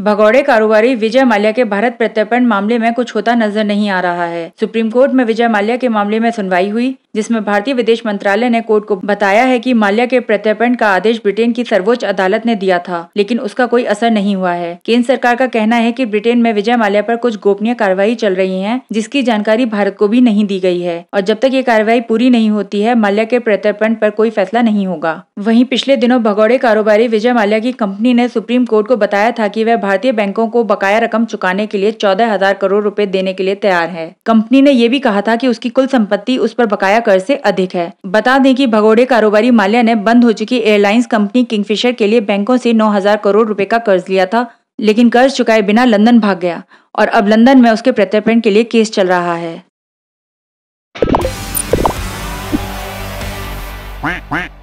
भगौड़े कारोबारी विजय माल्या के भारत प्रत्यर्पण मामले में कुछ होता नजर नहीं आ रहा है सुप्रीम कोर्ट में विजय माल्या के मामले में सुनवाई हुई जिसमें भारतीय विदेश मंत्रालय ने कोर्ट को बताया है कि माल्या के प्रत्यर्पण का आदेश ब्रिटेन की सर्वोच्च अदालत ने दिया था लेकिन उसका कोई असर नहीं हुआ है केंद्र सरकार का कहना है कि ब्रिटेन में विजय माल्या पर कुछ गोपनीय कार्रवाई चल रही है जिसकी जानकारी भारत को भी नहीं दी गई है और जब तक ये कार्रवाई पूरी नहीं होती है माल्या के प्रत्यर्पण पर कोई फैसला नहीं होगा वहीं पिछले दिनों भगौड़े कारोबारी विजय माल्या की कंपनी ने सुप्रीम कोर्ट को बताया था कि वह भारतीय बैंकों को बकाया रकम चुकाने के लिए चौदह हजार करोड़ रुपए देने के लिए तैयार है कंपनी ने यह भी कहा था कि उसकी कुल संपत्ति उस पर बकाया कर से अधिक है बता दें कि भगोड़े कारोबारी माल्या ने बंद हो चुकी एयरलाइंस कंपनी किंगफिशर के लिए बैंकों से 9000 करोड़ रुपए का कर्ज लिया था लेकिन कर्ज चुकाए बिना लंदन भाग गया और अब लंदन में उसके प्रत्यर्पण के लिए केस चल रहा है